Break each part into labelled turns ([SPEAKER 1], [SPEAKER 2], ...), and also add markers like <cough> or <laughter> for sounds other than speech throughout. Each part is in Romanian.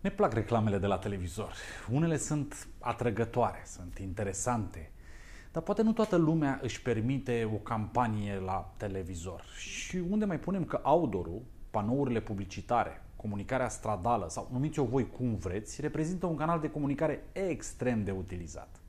[SPEAKER 1] Ne plac reclamele de la televizor. Unele sunt atrăgătoare, sunt interesante, dar poate nu toată lumea își permite o campanie la televizor. Și unde mai punem că outdoor panourile publicitare, comunicarea stradală sau numiți-o voi cum vreți, reprezintă un canal de comunicare extrem de utilizat.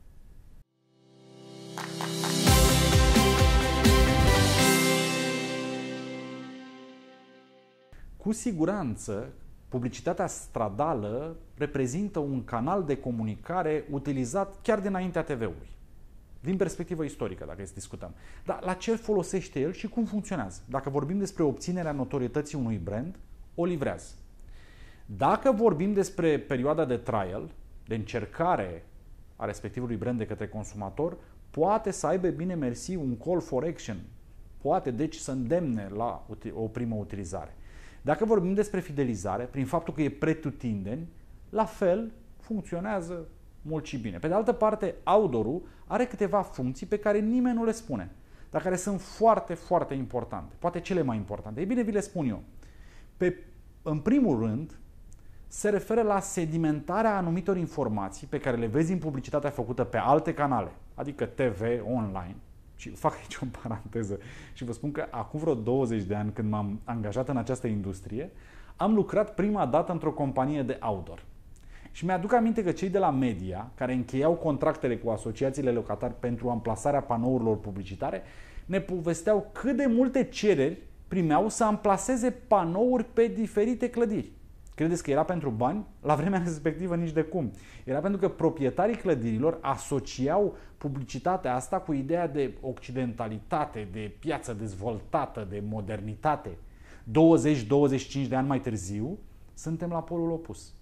[SPEAKER 1] Cu siguranță Publicitatea stradală reprezintă un canal de comunicare utilizat chiar dinaintea TV-ului. Din perspectivă istorică, dacă îți discutăm. Dar la ce folosește el și cum funcționează? Dacă vorbim despre obținerea notorietății unui brand, o livrează. Dacă vorbim despre perioada de trial, de încercare a respectivului brand de către consumator, poate să aibă bine mersi un call for action, poate deci să îndemne la o primă utilizare. Dacă vorbim despre fidelizare, prin faptul că e pretutindeni, la fel funcționează mult și bine. Pe de altă parte, outdoor are câteva funcții pe care nimeni nu le spune, dar care sunt foarte, foarte importante. Poate cele mai importante. Ei bine, vi le spun eu. Pe, în primul rând, se referă la sedimentarea anumitor informații pe care le vezi în publicitatea făcută pe alte canale, adică TV, online, și fac aici o paranteză și vă spun că acum vreo 20 de ani când m-am angajat în această industrie, am lucrat prima dată într-o companie de outdoor. Și mi-aduc aminte că cei de la media, care încheiau contractele cu asociațiile locatari pentru amplasarea panourilor publicitare, ne povesteau cât de multe cereri primeau să amplaseze panouri pe diferite clădiri. Credeți că era pentru bani? La vremea <laughs> respectivă nici de cum. Era pentru că proprietarii clădirilor asociau publicitatea asta cu ideea de occidentalitate, de piață dezvoltată, de modernitate. 20-25 de ani mai târziu, suntem la polul opus.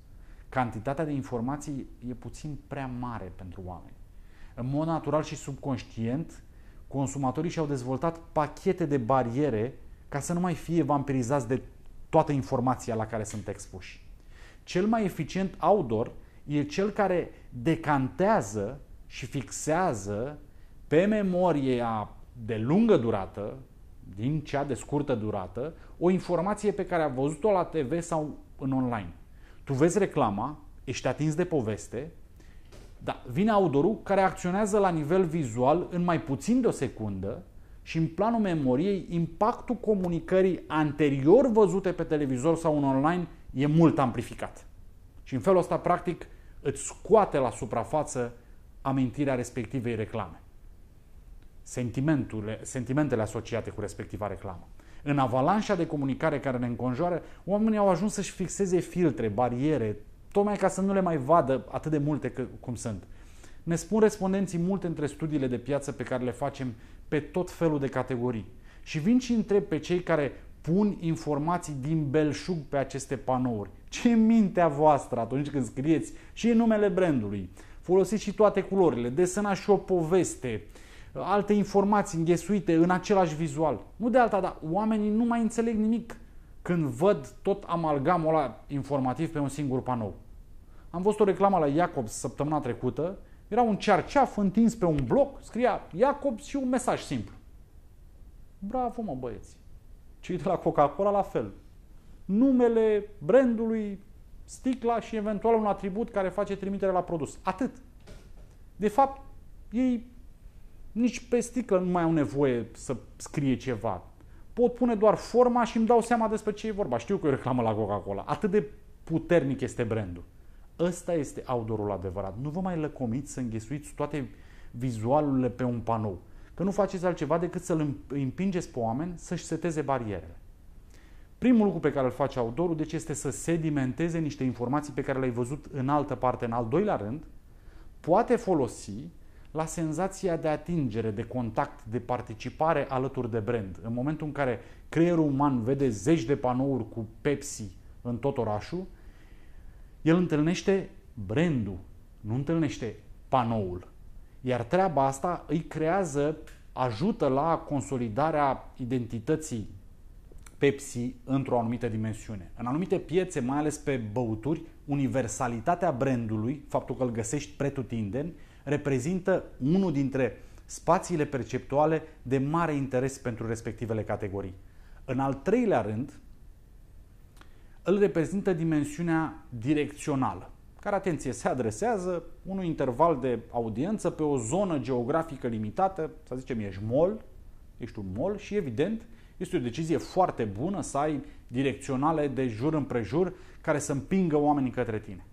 [SPEAKER 1] Cantitatea de informații e puțin prea mare pentru oameni. În mod natural și subconștient, consumatorii și-au dezvoltat pachete de bariere ca să nu mai fie vampirizați de toată informația la care sunt expuși. Cel mai eficient outdoor e cel care decantează și fixează pe a de lungă durată, din cea de scurtă durată, o informație pe care a văzut-o la TV sau în online. Tu vezi reclama, ești atins de poveste, dar vine audorul care acționează la nivel vizual în mai puțin de o secundă și în planul memoriei impactul comunicării anterior văzute pe televizor sau în online e mult amplificat. Și în felul ăsta, practic, îți scoate la suprafață amintirea respectivei reclame. Sentimentele, sentimentele asociate cu respectiva reclamă. În avalanșa de comunicare care ne înconjoară, oamenii au ajuns să-și fixeze filtre, bariere, tocmai ca să nu le mai vadă atât de multe cum sunt. Ne spun respondenții multe între studiile de piață pe care le facem pe tot felul de categorii. Și vin și întreb pe cei care pun informații din belșug pe aceste panouri. Ce mintea voastră atunci când scrieți și numele brandului. Folosiți și toate culorile, desenați și o poveste, alte informații înghesuite în același vizual. Nu de alta, dar oamenii nu mai înțeleg nimic când văd tot amalgamul ăla informativ pe un singur panou. Am văzut o reclamă la Iacob săptămâna trecută era un cerceaf întins pe un bloc, scria Iacob și un mesaj simplu. Bravo, mă, băieți! Cei de la Coca-Cola la fel. Numele brandului, sticla și eventual un atribut care face trimitere la produs. Atât. De fapt, ei nici pe sticlă nu mai au nevoie să scrie ceva. Pot pune doar forma și îmi dau seama despre ce e vorba. Știu că e reclamă la Coca-Cola. Atât de puternic este brandul. Ăsta este outdoor adevărat. Nu vă mai lăcomiți să înghesuiți toate vizualurile pe un panou. Că nu faceți altceva decât să-l împingeți pe oameni să-și seteze barierele. Primul lucru pe care îl face outdoor deci este să sedimenteze niște informații pe care le-ai văzut în altă parte, în al doilea rând, poate folosi la senzația de atingere, de contact, de participare alături de brand. În momentul în care creierul uman vede zeci de panouri cu Pepsi în tot orașul, el întâlnește brandul, nu întâlnește panoul. Iar treaba asta îi creează, ajută la consolidarea identității Pepsi într-o anumită dimensiune. În anumite piețe, mai ales pe băuturi, universalitatea brandului, faptul că îl găsești pretutindeni, reprezintă unul dintre spațiile perceptuale de mare interes pentru respectivele categorii. În al treilea rând, îl reprezintă dimensiunea direcțională, care, atenție, se adresează unui interval de audiență pe o zonă geografică limitată, să zicem ești mol, ești un mol și, evident, este o decizie foarte bună să ai direcționale de jur împrejur care să împingă oamenii către tine.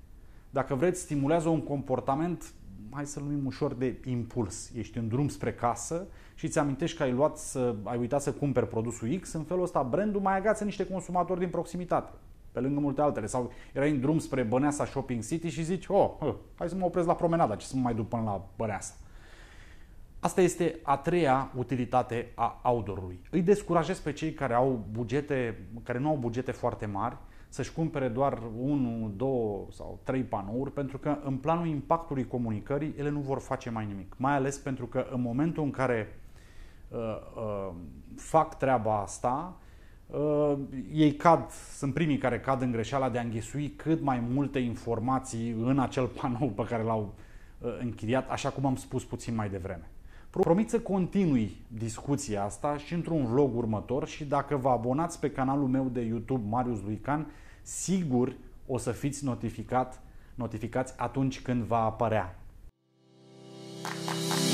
[SPEAKER 1] Dacă vreți, stimulează un comportament, hai să-l numim ușor, de impuls. Ești în drum spre casă și îți amintești că ai, luat să, ai uitat să cumperi produsul X, în felul ăsta brandul mai agață niște consumatori din proximitate pe lângă multe altele. Sau erai în drum spre Băneasa Shopping City și zici, oh, hă, hai să mă opresc la promenada, ce să mă mai duc până la Băneasa. Asta este a treia utilitate a outdoor-ului. Îi descurajez pe cei care au bugete, care nu au bugete foarte mari, să-și cumpere doar 1, 2 sau 3 panouri, pentru că în planul impactului comunicării ele nu vor face mai nimic. Mai ales pentru că în momentul în care uh, uh, fac treaba asta, Uh, ei cad, sunt primii care cad în greșeala de a înghesui cât mai multe informații în acel panou pe care l-au uh, închiriat, așa cum am spus puțin mai devreme. Promit să continui discuția asta și într-un vlog următor și dacă vă abonați pe canalul meu de YouTube Marius Luican, sigur o să fiți notificat, notificați atunci când va apărea. Thank you